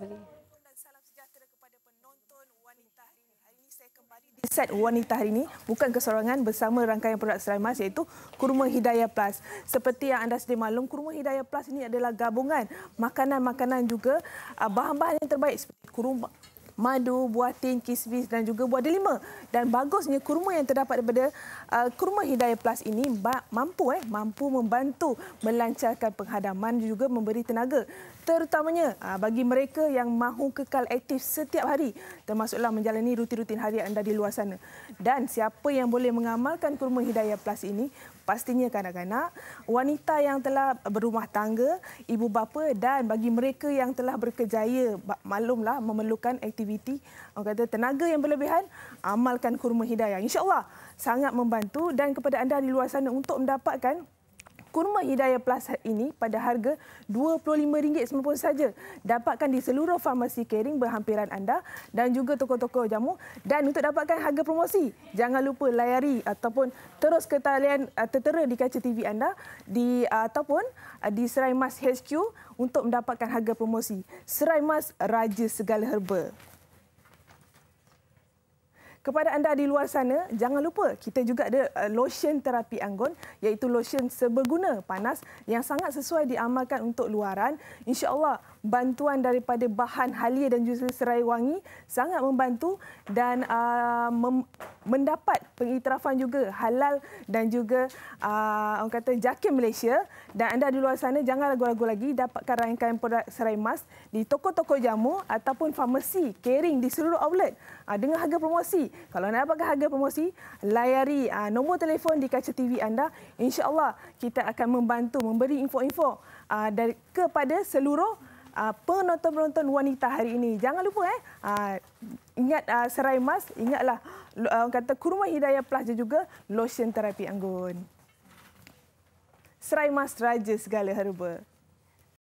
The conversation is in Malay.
Assalamualaikum wanita hari ini. set wanita hari ini bukan kesorangan bersama rangkaian produk Selain Mas iaitu Kurma Hidayah Plus. Seperti yang anda sedia maklum, Kurma Hidayah Plus ini adalah gabungan makanan-makanan juga ah, bahan-bahan yang terbaik seperti kurma, madu, buah tin, kismis dan juga buah delima. Dan bagusnya kurma yang terdapat daripada uh, kurma Hidayah Plus ini mampu eh mampu membantu melancarkan penghadaman juga memberi tenaga terutamanya uh, bagi mereka yang mahu kekal aktif setiap hari termasuklah menjalani rutin-rutin harian anda di luar sana. Dan siapa yang boleh mengamalkan kurma Hidayah Plus ini pastinya kanak-kanak, wanita yang telah berumah tangga, ibu bapa dan bagi mereka yang telah berkejaya maklumlah memerlukan aktiviti aktiviti orang kata tenaga yang berlebihan amalkan kurma hidayah insyaallah sangat membantu dan kepada anda di luar sana untuk mendapatkan Kurma Hidayah Plus ini pada harga RM25 saja dapatkan di seluruh farmasi caring berhampiran anda dan juga toko-toko jamu. Dan untuk dapatkan harga promosi, jangan lupa layari ataupun terus ke talian eh, tertera di kaca TV anda di ataupun eh, di Serai Mas HQ untuk mendapatkan harga promosi. Serai Mas Raja Segala Herba. Kepada anda di luar sana, jangan lupa kita juga ada uh, lotion terapi anggun iaitu lotion seberguna panas yang sangat sesuai diamalkan untuk luaran. InsyaAllah bantuan daripada bahan halia dan juga serai wangi sangat membantu dan uh, mem- mendapat pengiktirafan juga halal dan juga uh, orang kata jakim Malaysia dan anda di luar sana jangan ragu-ragu lagi dapatkan rangkaian produk serai emas di toko-toko jamu ataupun farmasi kering di seluruh outlet uh, dengan harga promosi kalau nak dapatkan harga promosi, layari uh, nombor telefon di kaca TV anda. InsyaAllah kita akan membantu memberi info-info uh, kepada seluruh uh, penonton-penonton wanita hari ini. Jangan lupa eh, uh, ingat uh, serai emas, ingatlah uh, kata kurma hidayah plus dan juga lotion terapi anggun. Serai emas raja segala harba.